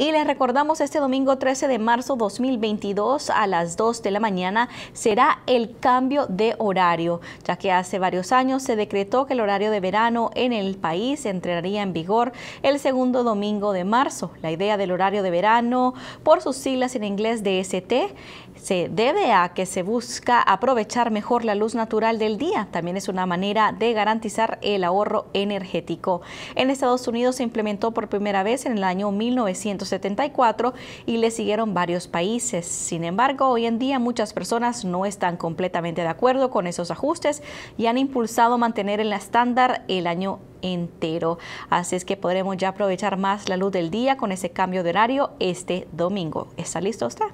Y les recordamos este domingo 13 de marzo 2022 a las 2 de la mañana será el cambio de horario, ya que hace varios años se decretó que el horario de verano en el país entraría en vigor el segundo domingo de marzo. La idea del horario de verano, por sus siglas en inglés DST, se debe a que se busca aprovechar mejor la luz natural del día. También es una manera de garantizar el ahorro energético. En Estados Unidos se implementó por primera vez en el año 1900. 74 y le siguieron varios países. Sin embargo, hoy en día muchas personas no están completamente de acuerdo con esos ajustes y han impulsado mantener el estándar el año entero. Así es que podremos ya aprovechar más la luz del día con ese cambio de horario este domingo. ¿Está listo usted?